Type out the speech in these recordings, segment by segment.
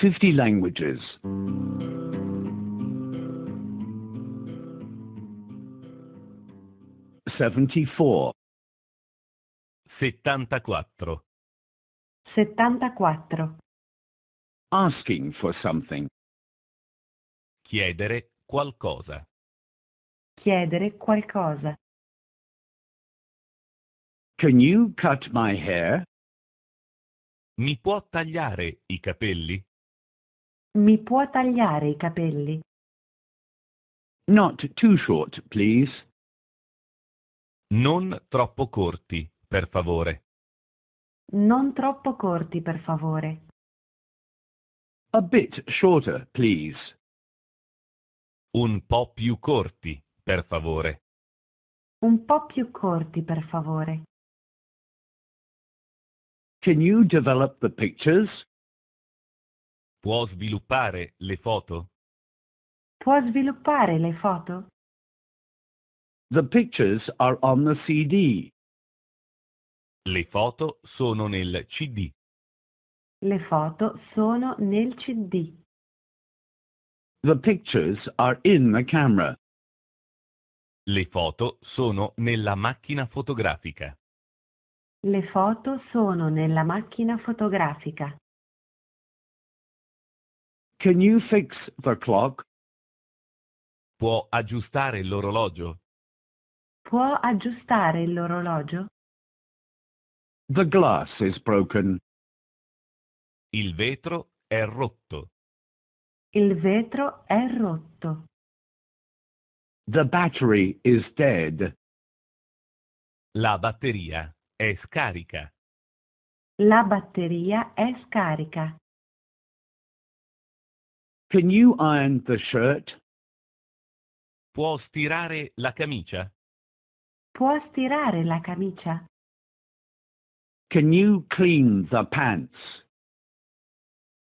50 languages. Seventy-four. Settantaquattro. Settantaquattro. Asking for something. Chiedere qualcosa. Chiedere qualcosa. Can you cut my hair? Mi può tagliare i capelli? Mi può tagliare i capelli? Not too short, please. Non troppo corti, per favore. Non troppo corti, per favore. A bit shorter, please. Un po' più corti, per favore. Un po' più corti, per favore. Can you develop the pictures? Può sviluppare le foto? Può sviluppare le foto? The pictures are on the CD. Le foto sono nel CD. Le foto sono nel CD. The pictures are in the camera. Le foto sono nella macchina fotografica. Le foto sono nella macchina fotografica. Can you fix the clock? Può aggiustare l'orologio? Può aggiustare l'orologio? The glass is broken. Il vetro è rotto. Il vetro è rotto. The battery is dead. La batteria è scarica. La batteria è scarica. Can you iron the shirt? Può stirare la camicia? Può stirare la camicia? Can you clean the pants?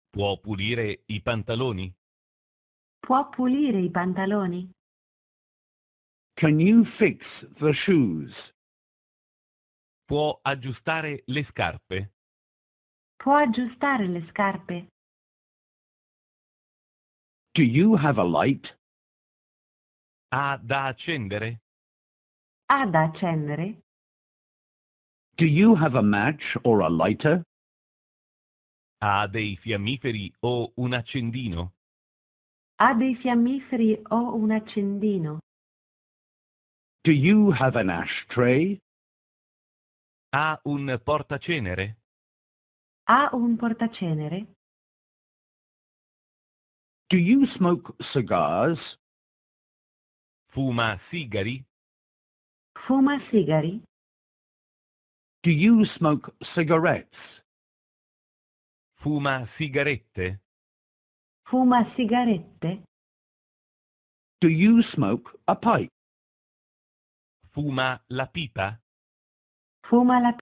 Può pulire i pantaloni? Può pulire i pantaloni? Can you fix the shoes? Può aggiustare le scarpe? Può aggiustare le scarpe? Do you have a light? Ha da accendere? Ha da accendere? Do you have a match or a lighter? Ha dei fiammiferi o un accendino? Ha dei fiammiferi o un accendino? Do you have an ashtray? Ha un portacenere? Ha un portacenere? Do you smoke cigars? Fuma sigari? Fuma sigari? Do you smoke cigarettes? Fuma sigarette? Fuma sigarette? Do you smoke a pipe? Fuma la pipa? Fuma la pipa?